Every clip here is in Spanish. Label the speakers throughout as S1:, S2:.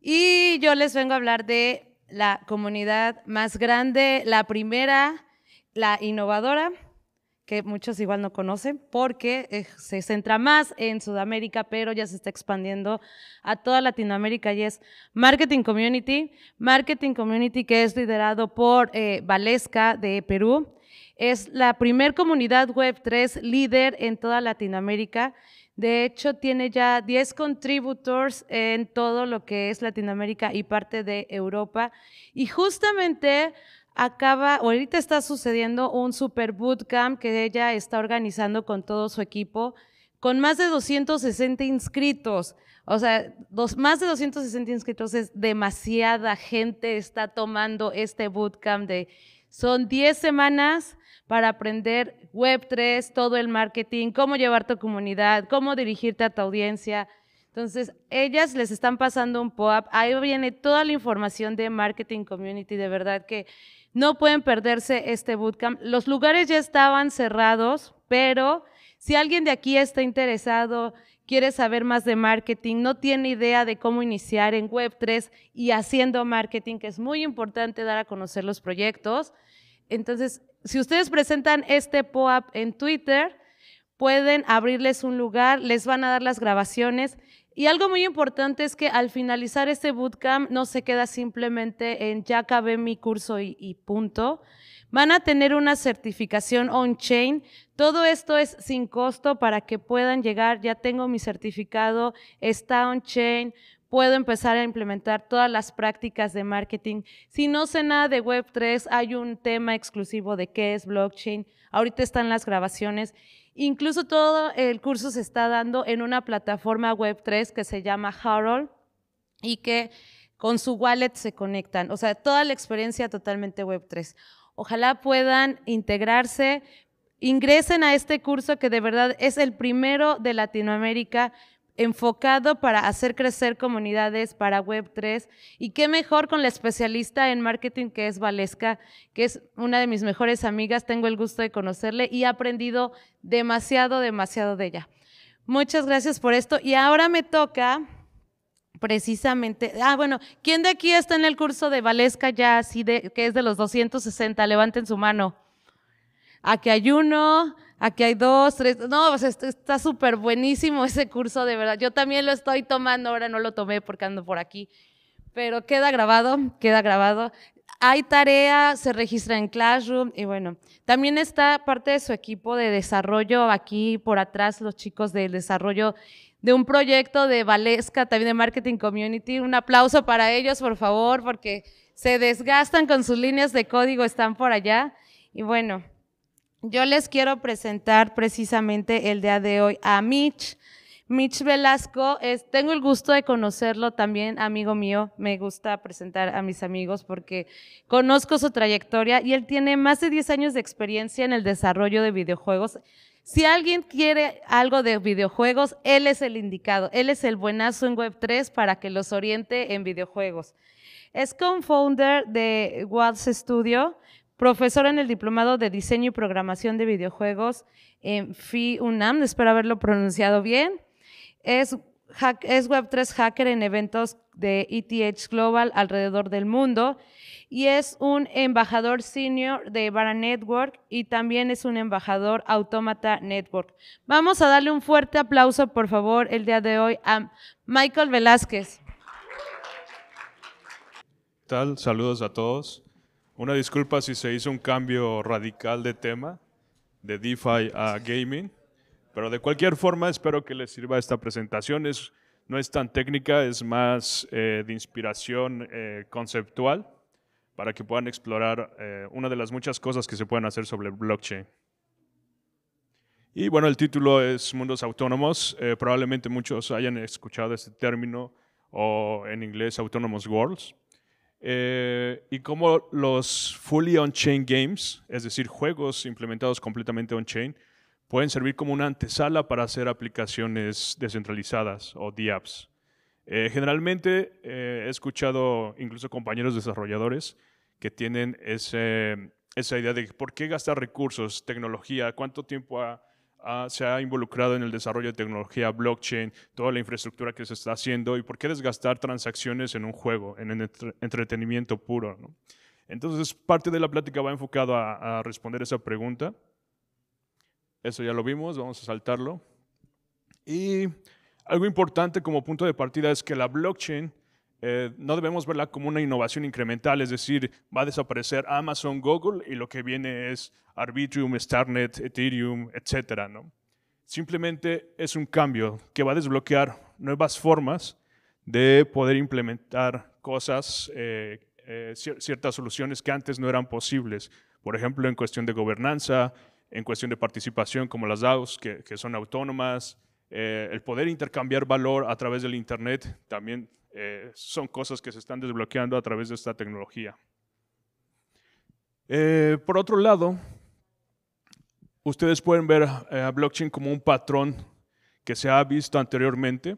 S1: Y yo les vengo a hablar de la comunidad más grande, la primera, la innovadora, que muchos igual no conocen porque eh, se centra más en Sudamérica, pero ya se está expandiendo a toda Latinoamérica y es Marketing Community. Marketing Community que es liderado por eh, Valesca de Perú. Es la primer comunidad Web3 líder en toda Latinoamérica de hecho, tiene ya 10 contributors en todo lo que es Latinoamérica y parte de Europa. Y justamente acaba, ahorita está sucediendo un super bootcamp que ella está organizando con todo su equipo, con más de 260 inscritos. O sea, más de 260 inscritos es demasiada gente está tomando este bootcamp de son 10 semanas para aprender Web3, todo el marketing, cómo llevar tu comunidad, cómo dirigirte a tu audiencia. Entonces, ellas les están pasando un pop-up. Ahí viene toda la información de Marketing Community. De verdad que no pueden perderse este bootcamp. Los lugares ya estaban cerrados, pero si alguien de aquí está interesado quiere saber más de marketing, no tiene idea de cómo iniciar en Web3 y haciendo marketing, que es muy importante dar a conocer los proyectos. Entonces, si ustedes presentan este POAP en Twitter, pueden abrirles un lugar, les van a dar las grabaciones. Y algo muy importante es que al finalizar este bootcamp no se queda simplemente en ya acabé mi curso y, y punto Van a tener una certificación on-chain. Todo esto es sin costo para que puedan llegar. Ya tengo mi certificado, está on-chain. Puedo empezar a implementar todas las prácticas de marketing. Si no sé nada de Web3, hay un tema exclusivo de qué es blockchain. Ahorita están las grabaciones. Incluso todo el curso se está dando en una plataforma Web3 que se llama Harold y que con su wallet se conectan. O sea, toda la experiencia totalmente Web3. Ojalá puedan integrarse, ingresen a este curso que de verdad es el primero de Latinoamérica enfocado para hacer crecer comunidades para Web3 y qué mejor con la especialista en marketing que es Valesca, que es una de mis mejores amigas, tengo el gusto de conocerle y he aprendido demasiado, demasiado de ella. Muchas gracias por esto y ahora me toca precisamente, ah, bueno, ¿quién de aquí está en el curso de Valesca ya, así de, que es de los 260? Levanten su mano. Aquí hay uno, aquí hay dos, tres. No, está súper buenísimo ese curso, de verdad. Yo también lo estoy tomando, ahora no lo tomé porque ando por aquí. Pero queda grabado, queda grabado. Hay tarea, se registra en Classroom y bueno, también está parte de su equipo de desarrollo aquí por atrás, los chicos del desarrollo de un proyecto de Valesca, también de Marketing Community. Un aplauso para ellos, por favor, porque se desgastan con sus líneas de código, están por allá. Y bueno, yo les quiero presentar precisamente el día de hoy a Mitch. Mitch Velasco, es, tengo el gusto de conocerlo también, amigo mío. Me gusta presentar a mis amigos porque conozco su trayectoria y él tiene más de 10 años de experiencia en el desarrollo de videojuegos si alguien quiere algo de videojuegos, él es el indicado. Él es el buenazo en Web3 para que los oriente en videojuegos. Es co-founder de Watts Studio, profesor en el Diplomado de Diseño y Programación de Videojuegos en FIUNAM, Espero haberlo pronunciado bien. Es es Web3 hacker en eventos de ETH Global alrededor del mundo y es un embajador senior de Vara Network y también es un embajador Automata Network. Vamos a darle un fuerte aplauso, por favor, el día de hoy a Michael Velázquez.
S2: ¿Qué tal? Saludos a todos. Una disculpa si se hizo un cambio radical de tema, de DeFi a gaming. Pero de cualquier forma, espero que les sirva esta presentación. Es, no es tan técnica, es más eh, de inspiración eh, conceptual para que puedan explorar eh, una de las muchas cosas que se pueden hacer sobre blockchain. Y bueno, el título es Mundos Autónomos. probablemente muchos hayan escuchado este término o en inglés Autonomous Worlds. y como los fully on-chain games, es decir, juegos implementados completamente on-chain, pueden servir como una antesala para hacer aplicaciones descentralizadas o DApps. Eh, generalmente eh, he escuchado incluso compañeros desarrolladores que tienen esa idea de por qué gastar recursos, tecnología, cuánto tiempo se ha involucrado en el desarrollo de tecnología, blockchain, toda la infraestructura que se está haciendo y por qué desgastar transacciones en un juego, en entretenimiento puro. Entonces, parte de la plática va enfocado a, a responder esa pregunta. Eso ya lo vimos, vamos a saltarlo. Y algo importante como punto de partida es que la blockchain eh, no debemos verla como una innovación incremental, es decir, va a desaparecer Amazon, Google y lo que viene es Arbitrium, Starnet, Ethereum, etc. ¿no? Simplemente es un cambio que va a desbloquear nuevas formas de poder implementar cosas, eh, eh, ciertas soluciones que antes no eran posibles. Por ejemplo, en cuestión de gobernanza, en cuestión de participación como las DAOs, que, son autónomas, eh, el poder intercambiar valor a través del Internet, también eh, son cosas que se están desbloqueando a través de esta tecnología. Eh, por otro lado, ustedes pueden ver a blockchain como un patrón que se ha visto anteriormente,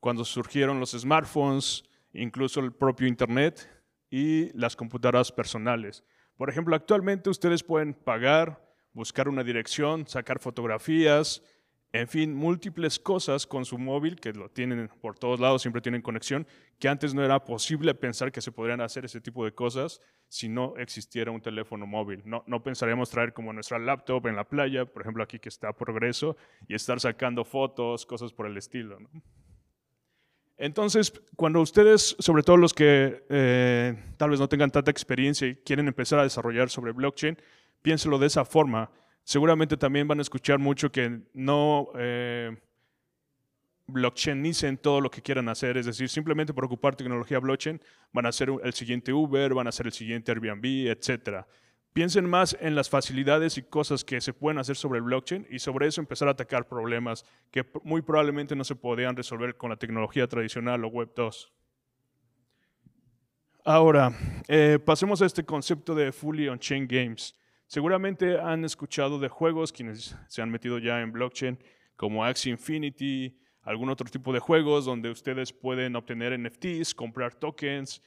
S2: cuando surgieron los smartphones, incluso el propio Internet y las computadoras personales. Por ejemplo, actualmente ustedes pueden pagar, buscar una dirección, sacar fotografías, en fin, múltiples cosas con su móvil, que lo tienen por todos lados, siempre tienen conexión, que antes no era posible pensar que se podrían hacer ese tipo de cosas si no existiera un teléfono móvil. No, no pensaríamos traer como nuestra laptop en la playa, por ejemplo aquí que está Progreso, y estar sacando fotos, cosas por el estilo. Entonces, cuando ustedes, sobre todo los que eh, tal vez no tengan tanta experiencia y quieren empezar a desarrollar sobre blockchain, piénselo de esa forma. Seguramente también van a escuchar mucho que no eh, blockchainicen todo lo que quieran hacer, es decir, simplemente por ocupar tecnología blockchain van a ser el siguiente Uber, van a ser el siguiente Airbnb, etc. Piensen más en las facilidades y cosas que se pueden hacer sobre el blockchain y sobre eso empezar a atacar problemas que muy probablemente no se podían resolver con la tecnología tradicional o Web 2. Ahora, eh, pasemos a este concepto de Fully On-Chain Games. Seguramente han escuchado de juegos, quienes se han metido ya en blockchain, como Axie Infinity, algún otro tipo de juegos donde ustedes pueden obtener NFTs, comprar tokens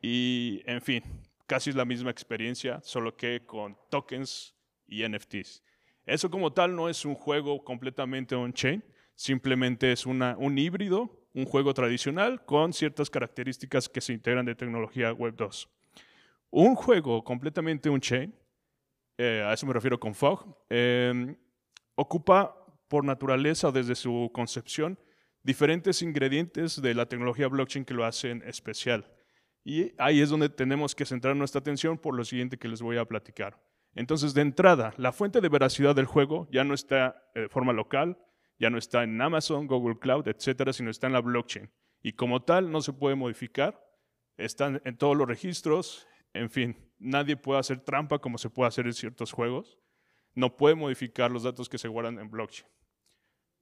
S2: y, en fin, casi es la misma experiencia, solo que con tokens y NFTs. Eso como tal no es un juego completamente on-chain, simplemente es un híbrido, un juego tradicional con ciertas características que se integran de tecnología Web 2. Un juego completamente on-chain eh, a eso me refiero con fog, em, ocupa por naturaleza desde su concepción diferentes ingredientes de la tecnología blockchain que lo hacen especial. Y ahí es donde tenemos que centrar nuestra atención por lo siguiente que les voy a platicar. Entonces, de entrada, la fuente de veracidad del juego ya no está eh, de forma local, ya no está en Amazon, Google Cloud, etcétera, sino está en la blockchain. Y como tal, no se puede modificar, están en todos los registros, en fin, nadie puede hacer trampa como se puede hacer en ciertos juegos. No puede modificar los datos que se guardan en blockchain.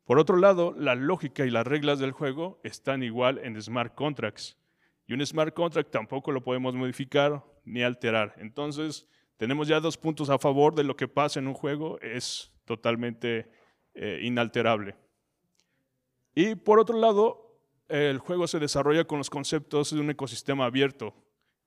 S2: Por otro lado, la lógica y las reglas del juego están igual en smart contracts. Y un smart contract tampoco lo podemos modificar ni alterar. Entonces, tenemos ya dos puntos a favor de lo que pasa en un juego. Es totalmente eh, inalterable. Y por otro lado, el juego se desarrolla con los conceptos de un ecosistema abierto,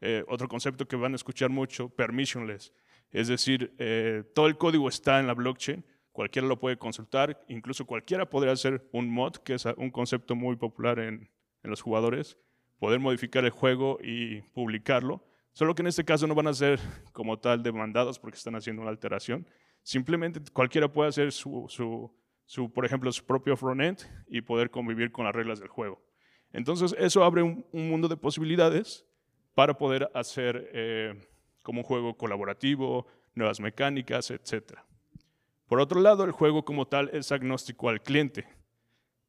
S2: eh, otro concepto que van a escuchar mucho, permissionless. Es decir, eh, todo el código está en la blockchain, cualquiera lo puede consultar, incluso cualquiera podría hacer un mod, que es ah, un concepto muy popular en, los jugadores, poder modificar el juego y publicarlo. Solo que en este caso no van a ser como tal demandados porque están haciendo una alteración. Simplemente cualquiera puede hacer su, por ejemplo, su propio frontend y poder convivir con las reglas del juego. Entonces eso abre un, un mundo de posibilidades para poder hacer eh, como un juego colaborativo, nuevas mecánicas, etc. Por otro lado, el juego como tal es agnóstico al cliente.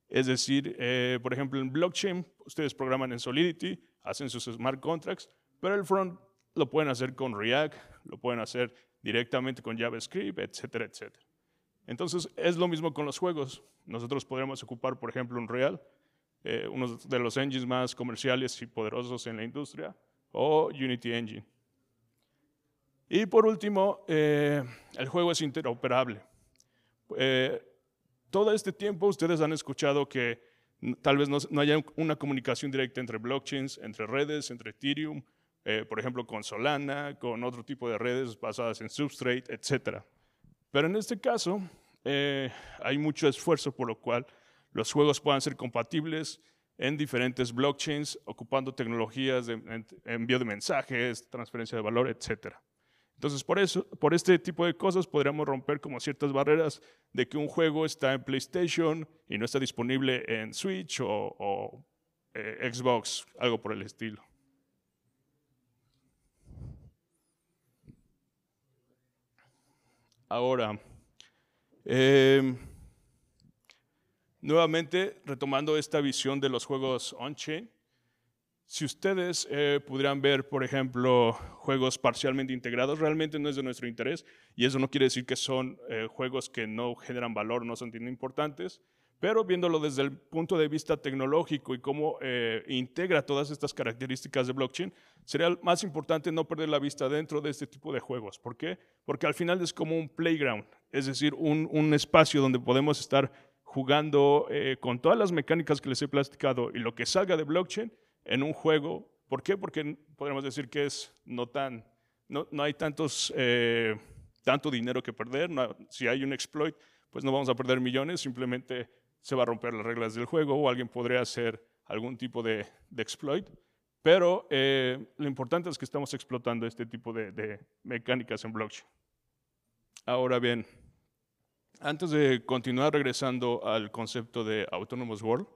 S2: Es decir, eh, por ejemplo, en blockchain, ustedes programan en Solidity, hacen sus smart contracts, pero el front lo pueden hacer con React, lo pueden hacer directamente con JavaScript, etcétera, etcétera. Entonces, es lo mismo con los juegos. Nosotros podríamos ocupar, por ejemplo, un Real, eh, uno de los engines más comerciales y poderosos en la industria, o Unity Engine. Y por último, eh, el juego es interoperable. Eh, todo este tiempo ustedes han escuchado que tal vez no, haya una comunicación directa entre blockchains, entre redes, entre Ethereum, eh, por ejemplo con Solana, con otro tipo de redes basadas en Substrate, etc. Pero en este caso, hay mucho esfuerzo por lo cual los juegos puedan ser compatibles en diferentes blockchains, ocupando tecnologías de envío de mensajes, transferencia de valor, etc. Entonces, por, eso, por este tipo de cosas podríamos romper como ciertas barreras de que un juego está en PlayStation y no está disponible en Switch o, eh, Xbox, algo por el estilo. Ahora, em, Nuevamente, retomando esta visión de los juegos on-chain, si ustedes eh, pudieran ver, por ejemplo, juegos parcialmente integrados, realmente no es de nuestro interés, y eso no quiere decir que son eh, juegos que no generan valor, no son tan importantes, pero viéndolo desde el punto de vista tecnológico y cómo eh, integra todas estas características de blockchain, sería más importante no perder la vista dentro de este tipo de juegos. ¿Por qué? Porque al final es como un playground, es decir, un, un espacio donde podemos estar jugando eh, con todas las mecánicas que les he platicado y lo que salga de blockchain en un juego. ¿Por qué? Porque podríamos decir que es no tan, no, no hay tantos, eh, tanto dinero que perder. si hay un exploit, pues no vamos a perder millones, simplemente se va a romper las reglas del juego o alguien podría hacer algún tipo de, exploit. Pero eh, lo importante es que estamos explotando este tipo de mecánicas en blockchain. Ahora bien, antes de continuar regresando al concepto de Autonomous World,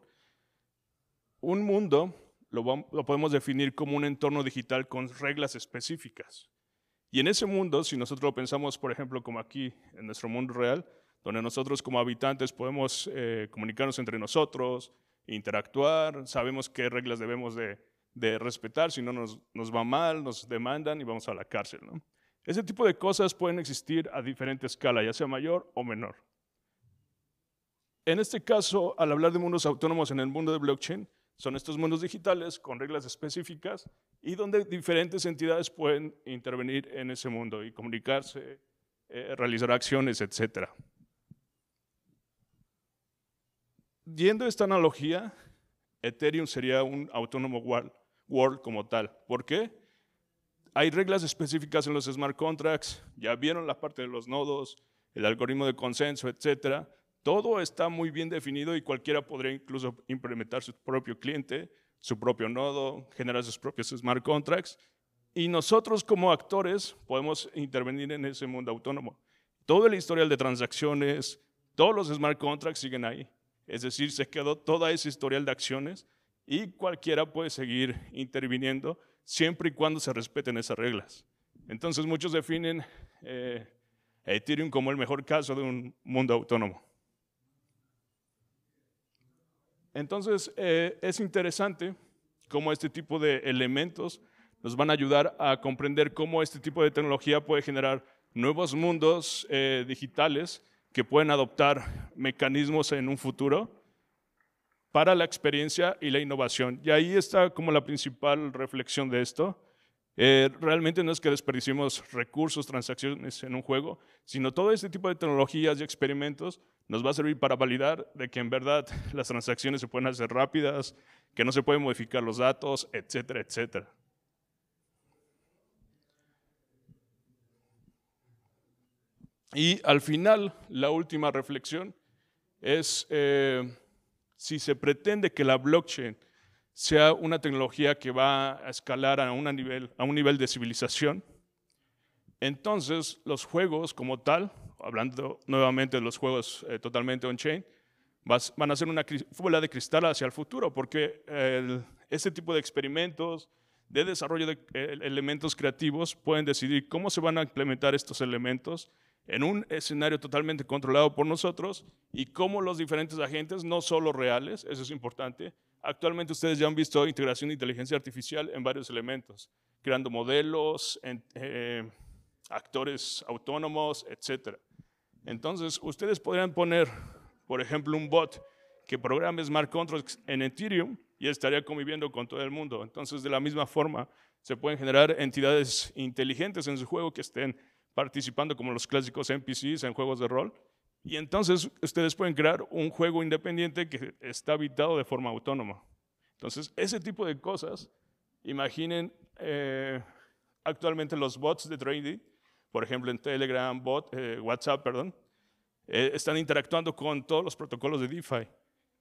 S2: un mundo lo, podemos definir como un entorno digital con reglas específicas. Y en ese mundo, si nosotros lo pensamos, por ejemplo, como aquí en nuestro mundo real, donde nosotros como habitantes podemos eh, comunicarnos entre nosotros, interactuar, sabemos qué reglas debemos de, respetar, si no nos, nos, va mal, nos demandan y vamos a la cárcel. ¿no? Ese tipo de cosas pueden existir a diferente escala, ya sea mayor o menor. En este caso, al hablar de mundos autónomos en el mundo de blockchain, son estos mundos digitales con reglas específicas y donde diferentes entidades pueden intervenir en ese mundo y comunicarse, eh, realizar acciones, etc. Yendo esta analogía, Ethereum sería un autónomo world como tal. ¿Por qué? hay reglas específicas en los smart contracts, ya vieron la parte de los nodos, el algoritmo de consenso, etcétera. Todo está muy bien definido y cualquiera podría incluso implementar su propio cliente, su propio nodo, generar sus propios smart contracts. Y nosotros como actores podemos intervenir en ese mundo autónomo. Todo el historial de transacciones, todos los smart contracts siguen ahí. Es decir, se quedó toda esa historial de acciones y cualquiera puede seguir interviniendo siempre y cuando se respeten esas reglas. Entonces muchos definen eh, Ethereum como el mejor caso de un mundo autónomo. Entonces eh, es interesante cómo este tipo de elementos nos van a ayudar a comprender cómo este tipo de tecnología puede generar nuevos mundos eh, digitales que pueden adoptar mecanismos en un futuro para la experiencia y la innovación. Y ahí está como la principal reflexión de esto. Eh, realmente no es que desperdiciemos recursos, transacciones en un juego, sino todo este tipo de tecnologías y experimentos nos va a servir para validar de que en verdad las transacciones se pueden hacer rápidas, que no se pueden modificar los datos, etcétera, etcétera. Y al final, la última reflexión es... Eh, si se pretende que la blockchain sea una tecnología que va a escalar a, una nivel, a un nivel de civilización, entonces los juegos como tal, hablando nuevamente de los juegos eh, totalmente on-chain, van a ser una bola de cristal hacia el futuro, porque este tipo de experimentos, de desarrollo de eh, elementos creativos, pueden decidir cómo se van a implementar estos elementos en un escenario totalmente controlado por nosotros y cómo los diferentes agentes, no solo reales, eso es importante, actualmente ustedes ya han visto integración de inteligencia artificial en varios elementos, creando modelos, eh, actores autónomos, etc. Entonces, ustedes podrían poner, por ejemplo, un bot que programe smart contracts en Ethereum y estaría conviviendo con todo el mundo. Entonces, de la misma forma, se pueden generar entidades inteligentes en su juego que estén participando como los clásicos NPCs en juegos de rol. Y entonces ustedes pueden crear un juego independiente que está habitado de forma autónoma. Entonces, ese tipo de cosas, imaginen eh, actualmente los bots de trading, por ejemplo en Telegram, bot, eh, WhatsApp, perdón, eh, están interactuando con todos los protocolos de DeFi.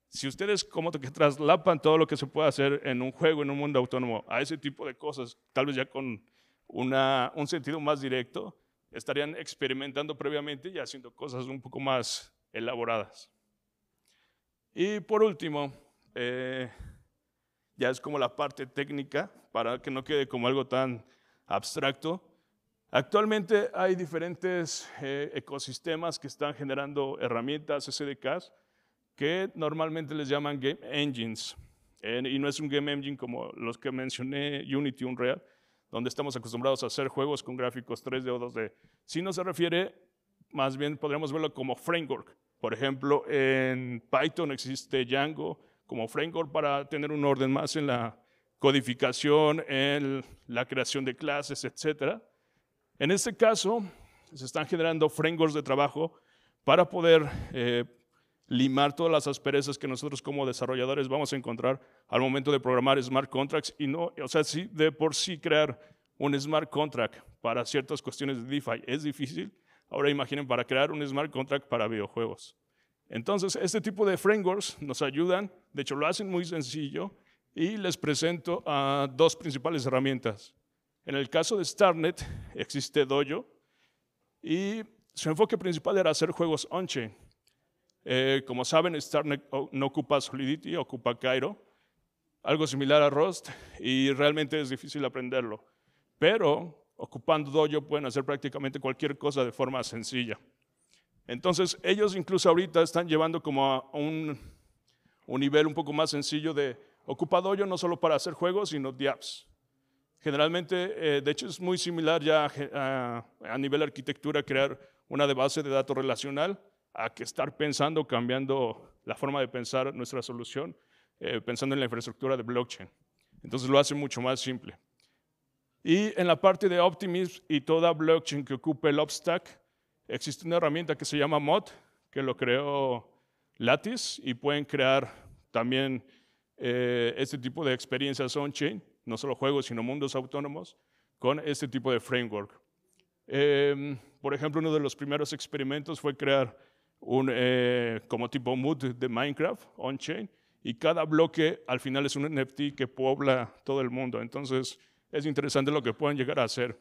S2: Si ustedes como que traslapan todo lo que se puede hacer en un juego, en un mundo autónomo, a ese tipo de cosas, tal vez ya con un sentido más directo, estarían experimentando previamente y haciendo cosas un poco más elaboradas. Y por último, eh, ya es como la parte técnica, para que no quede como algo tan abstracto. Actualmente hay diferentes eh, ecosistemas que están generando herramientas SDKs que normalmente les llaman game engines. Eh, y no es un game engine como los que mencioné, Unity, Unreal, donde estamos acostumbrados a hacer juegos con gráficos 3D o 2D. Si no se refiere, más bien podríamos verlo como framework. Por ejemplo, en Python existe Django como framework para tener un orden más en la codificación, en la creación de clases, etc. En este caso, se están generando frameworks de trabajo para poder eh, limar todas las asperezas que nosotros como desarrolladores vamos a encontrar al momento de programar smart contracts y no, o sea, si de por sí crear un smart contract para ciertas cuestiones de DeFi es difícil. Ahora imaginen para crear un smart contract para videojuegos. Entonces, este tipo de frameworks nos ayudan, de hecho lo hacen muy sencillo y les presento a dos principales herramientas. En el caso de Starnet existe Dojo y su enfoque principal era hacer juegos on-chain. Eh, como saben, Starnet oh, no ocupa Solidity, ocupa Cairo. Algo similar a Rust y realmente es difícil aprenderlo. Pero ocupando Dojo pueden hacer prácticamente cualquier cosa de forma sencilla. Entonces, ellos incluso ahorita están llevando como a un, nivel un poco más sencillo de ocupa Dojo no solo para hacer juegos, sino de apps. Generalmente, eh, de hecho, es muy similar ya a, a nivel arquitectura crear una de base de datos relacional a que estar pensando, cambiando la forma de pensar nuestra solución, eh, pensando en la infraestructura de blockchain. Entonces lo hace mucho más simple. Y en la parte de Optimism y toda blockchain que ocupe el Upstack, existe una herramienta que se llama Mod, que lo creó Lattice y pueden crear también eh, este tipo de experiencias on-chain, no solo juegos, sino mundos autónomos, con este tipo de framework. Em, por ejemplo, uno de los primeros experimentos fue crear un, eh, como tipo mood de Minecraft on-chain y cada bloque al final es un NFT que puebla todo el mundo. Entonces es interesante lo que pueden llegar a hacer.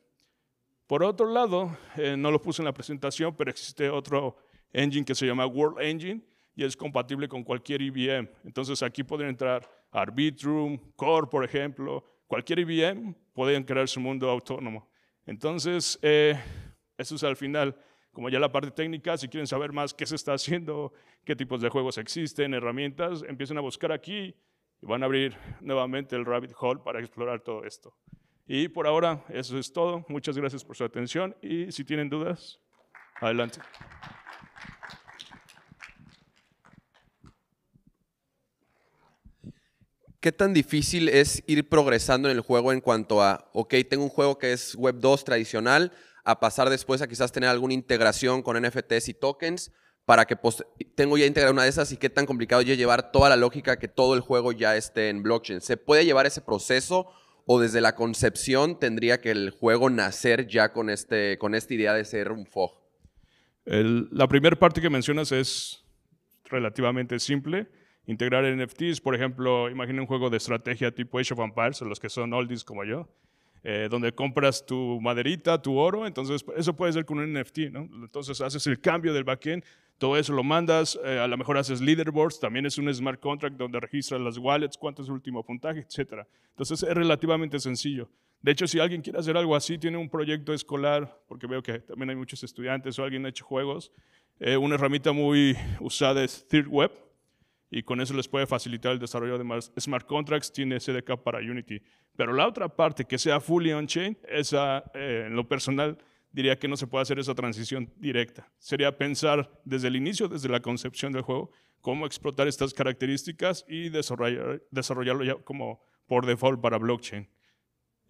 S2: Por otro lado, eh, no lo puse en la presentación, pero existe otro engine que se llama World Engine y es compatible con cualquier IBM. Entonces aquí pueden entrar Arbitrum, Core, por ejemplo, cualquier IBM, pueden crear su mundo autónomo. Entonces, eh, eso es al final como ya la parte técnica, si quieren saber más qué se está haciendo, qué tipos de juegos existen, herramientas, empiecen a buscar aquí y van a abrir nuevamente el Rabbit Hole para explorar todo esto. Y por ahora, eso es todo. Muchas gracias por su atención y si tienen dudas, adelante.
S1: ¿Qué tan difícil es ir progresando en el juego en cuanto a, ok, tengo un juego que es Web 2 tradicional, a pasar después a quizás tener alguna integración con NFTs y tokens para que pues, tengo ya integrado una de esas y qué tan complicado ya llevar toda la lógica que todo el juego ya esté en blockchain. ¿Se puede llevar ese proceso o desde la concepción tendría que el juego nacer ya con, este, con esta idea de ser un FOG? la
S2: primera parte que mencionas es relativamente simple. Integrar NFTs, por ejemplo, imagina un juego de estrategia tipo Age of Empires, los que son oldies como yo eh, donde compras tu maderita, tu oro, entonces eso puede ser con un NFT, ¿no? Entonces haces el cambio del backend, todo eso lo mandas, eh, a lo mejor haces leaderboards, también es un smart contract donde registras las wallets, cuánto es el último puntaje, etc. Entonces es relativamente sencillo. De hecho, si alguien quiere hacer algo así, tiene un proyecto escolar, porque veo que también hay muchos estudiantes o alguien ha hecho juegos, eh, una herramienta muy usada es ThirdWeb, Web, y con eso les puede facilitar el desarrollo de más smart contracts, tiene SDK para Unity. Pero la otra parte, que sea fully on-chain, esa eh, en lo personal diría que no se puede hacer esa transición directa. Sería pensar desde el inicio, desde la concepción del juego, cómo explotar estas características y desarrollar, desarrollarlo ya como por default para blockchain.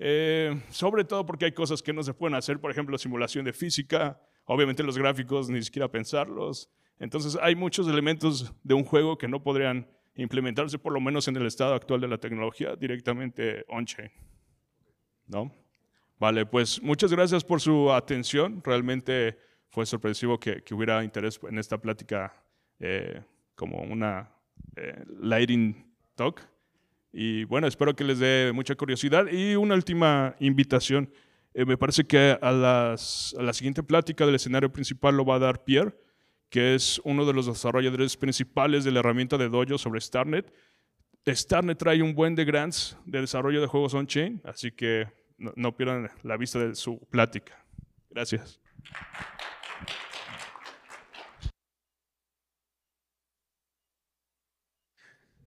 S2: Eh, sobre todo porque hay cosas que no se pueden hacer, por ejemplo, simulación de física, Obviamente los gráficos ni siquiera pensarlos. Entonces hay muchos elementos de un juego que no podrían implementarse, por lo menos en el estado actual de la tecnología, directamente on-chain. ¿No? Vale, pues muchas gracias por su atención. Realmente fue sorpresivo que, hubiera interés en esta plática eh, como una eh, lighting talk. Y bueno, espero que les dé mucha curiosidad. Y una última invitación. Eh, me parece que a, la siguiente plática del escenario principal lo va a dar Pierre, que es uno de los desarrolladores principales de la herramienta de Dojo sobre Starnet. Starnet trae un buen de grants de desarrollo de juegos on-chain, así que no pierdan la vista de su plática. Gracias.